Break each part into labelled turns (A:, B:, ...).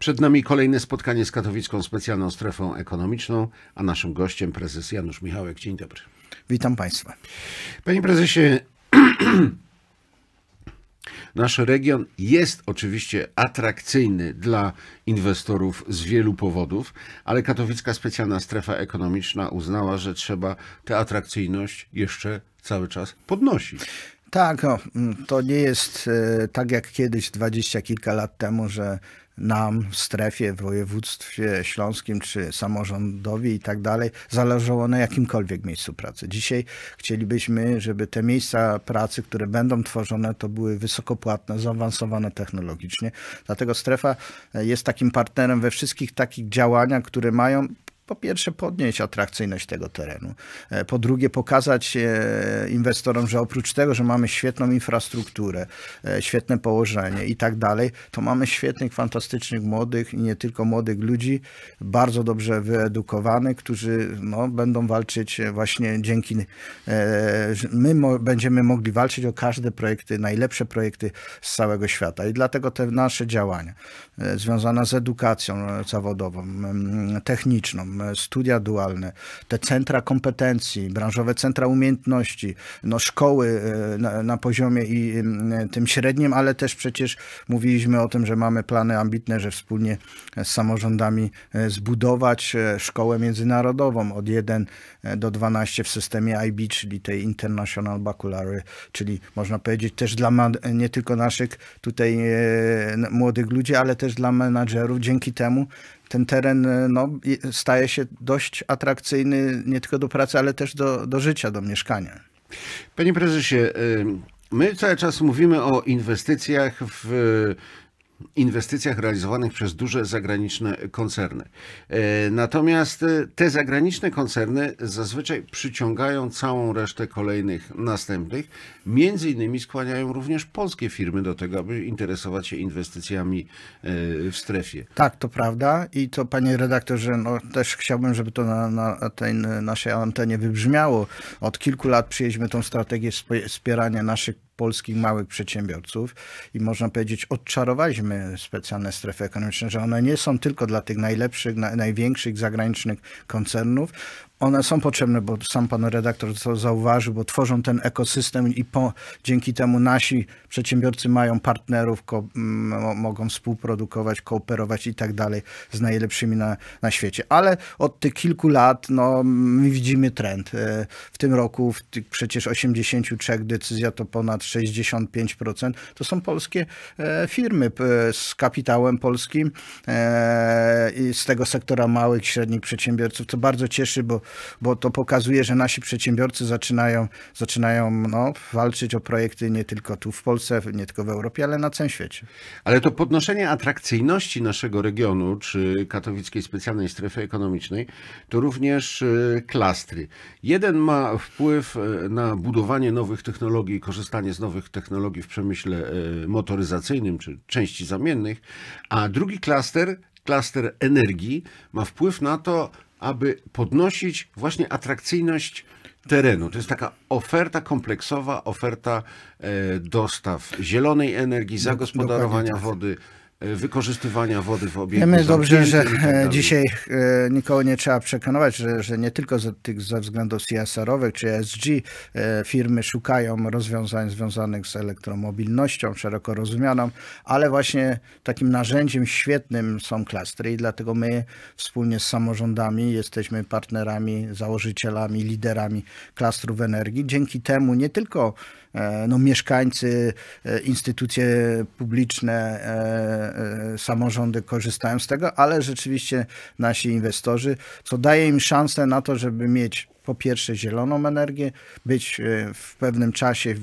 A: Przed nami kolejne spotkanie z katowicką specjalną strefą ekonomiczną, a naszym gościem prezes Janusz Michałek. Dzień dobry. Witam Państwa. Panie prezesie, nasz region jest oczywiście atrakcyjny dla inwestorów z wielu powodów, ale katowicka specjalna strefa ekonomiczna uznała, że trzeba tę atrakcyjność jeszcze cały czas
B: podnosić. Tak, no, to nie jest e, tak jak kiedyś, dwadzieścia kilka lat temu, że nam w strefie, w województwie śląskim czy samorządowi i tak dalej, zależało na jakimkolwiek miejscu pracy. Dzisiaj chcielibyśmy, żeby te miejsca pracy, które będą tworzone, to były wysokopłatne, zaawansowane technologicznie. Dlatego strefa jest takim partnerem we wszystkich takich działaniach, które mają po pierwsze podnieść atrakcyjność tego terenu, e, po drugie pokazać e, inwestorom, że oprócz tego, że mamy świetną infrastrukturę, e, świetne położenie i tak dalej, to mamy świetnych, fantastycznych młodych i nie tylko młodych ludzi, bardzo dobrze wyedukowanych, którzy no, będą walczyć właśnie dzięki, my będziemy mogli walczyć o każde projekty, najlepsze projekty z całego świata i dlatego te nasze działania związane z edukacją zawodową, techniczną, studia dualne, te centra kompetencji, branżowe centra umiejętności, no szkoły e, na, na poziomie i tym średnim, ale też przecież mówiliśmy o tym, że mamy plany ambitne, że wspólnie z samorządami e, zbudować e, szkołę międzynarodową od 1 do 12 w systemie IB, czyli tej International Baccalaureate, czyli można powiedzieć też dla nie tylko naszych tutaj młodych ludzi, ale też dla menadżerów. Dzięki temu ten teren e, no, staje się dość atrakcyjny nie tylko do pracy, ale też do, do życia, do mieszkania. Panie prezesie, e, my cały
A: czas mówimy o inwestycjach w inwestycjach realizowanych przez duże zagraniczne koncerny. E, natomiast e, te zagraniczne koncerny zazwyczaj przyciągają całą resztę kolejnych następnych. Między innymi skłaniają również polskie firmy do tego, aby interesować się inwestycjami e, w strefie.
B: Tak, to prawda. I to panie redaktorze, no, też chciałbym, żeby to na, na tej naszej antenie wybrzmiało. Od kilku lat przyjęliśmy tą strategię wspierania naszych polskich małych przedsiębiorców i można powiedzieć, odczarowaliśmy specjalne strefy ekonomiczne, że one nie są tylko dla tych najlepszych, na, największych zagranicznych koncernów one są potrzebne, bo sam pan redaktor to zauważył, bo tworzą ten ekosystem i po, dzięki temu nasi przedsiębiorcy mają partnerów, ko, m, mogą współprodukować, kooperować i tak dalej z najlepszymi na, na świecie. Ale od tych kilku lat no, my widzimy trend. E, w tym roku w tych przecież 83 decyzja to ponad 65%. To są polskie e, firmy z kapitałem polskim e, i z tego sektora małych, średnich przedsiębiorców, co bardzo cieszy, bo bo to pokazuje, że nasi przedsiębiorcy zaczynają, zaczynają no, walczyć o projekty nie tylko tu w Polsce, nie tylko w Europie, ale na całym świecie. Ale to podnoszenie atrakcyjności naszego
A: regionu, czy katowickiej specjalnej strefy ekonomicznej, to również e, klastry. Jeden ma wpływ e, na budowanie nowych technologii, korzystanie z nowych technologii w przemyśle e, motoryzacyjnym, czy części zamiennych, a drugi klaster klaster energii ma wpływ na to, aby podnosić właśnie atrakcyjność terenu. To jest taka oferta kompleksowa, oferta e, dostaw zielonej energii, zagospodarowania tak. wody, E, wykorzystywania wody w obiegu. Ja dobrze, że tak e, dzisiaj
B: e, nikogo nie trzeba przekonywać, że, że nie tylko ze, tych, ze względów CSR-owych czy ESG firmy szukają rozwiązań związanych z elektromobilnością szeroko rozumianą, ale właśnie takim narzędziem świetnym są klastry i dlatego my wspólnie z samorządami jesteśmy partnerami, założycielami, liderami klastrów energii. Dzięki temu nie tylko E, no, mieszkańcy, e, instytucje publiczne, e, samorządy korzystają z tego, ale rzeczywiście nasi inwestorzy, co daje im szansę na to, żeby mieć po pierwsze zieloną energię, być e, w pewnym czasie,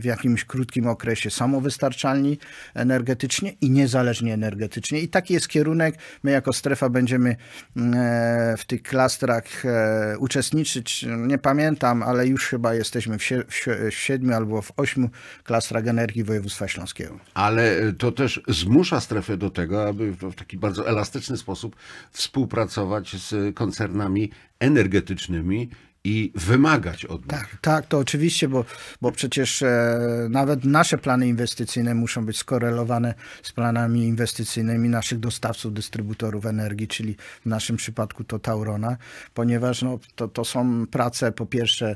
B: w jakimś krótkim okresie samowystarczalni energetycznie i niezależni energetycznie. I taki jest kierunek. My jako strefa będziemy mm, e, w tych klastrach e, uczestniczyć. Nie pamiętam, ale już chyba jesteśmy w, w siedmiu albo w ośmiu klastrach energii województwa śląskiego.
A: Ale to też zmusza strefę do tego, aby w taki bardzo elastyczny sposób współpracować z koncernami energetycznymi i wymagać od nich.
B: Tak, tak to oczywiście, bo, bo przecież e, nawet nasze plany inwestycyjne muszą być skorelowane z planami inwestycyjnymi naszych dostawców, dystrybutorów energii, czyli w naszym przypadku to Taurona, ponieważ no, to, to są prace po pierwsze e,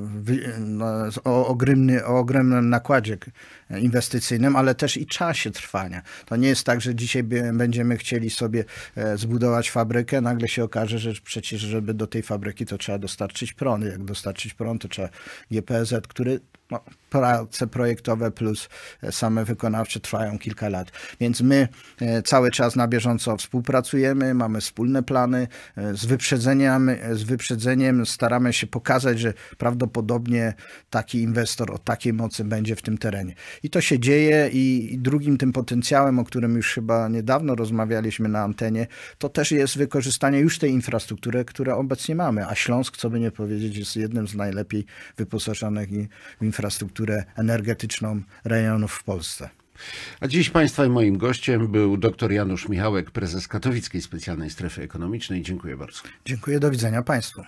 B: w, no, o, ogromny, o ogromnym nakładzie inwestycyjnym, ale też i czasie trwania. To nie jest tak, że dzisiaj będziemy chcieli sobie e, zbudować fabrykę, nagle się okaże, że przecież żeby do tej fabryki to trzeba trzeba dostarczyć prąd. Jak dostarczyć prąd, to trzeba GPZ, który no, prace projektowe plus e, same wykonawcze trwają kilka lat. Więc my e, cały czas na bieżąco współpracujemy, mamy wspólne plany. E, z wyprzedzeniem, z wyprzedzeniem staramy się pokazać, że prawdopodobnie taki inwestor o takiej mocy będzie w tym terenie. I to się dzieje i drugim tym potencjałem, o którym już chyba niedawno rozmawialiśmy na antenie, to też jest wykorzystanie już tej infrastruktury, które obecnie mamy. A Śląsk, co by nie powiedzieć, jest jednym z najlepiej wyposażonych w infrastrukturę infrastrukturę energetyczną rejonów w Polsce.
A: A dziś Państwa i moim gościem był dr Janusz Michałek, prezes Katowickiej Specjalnej Strefy Ekonomicznej. Dziękuję bardzo.
B: Dziękuję, do widzenia Państwu.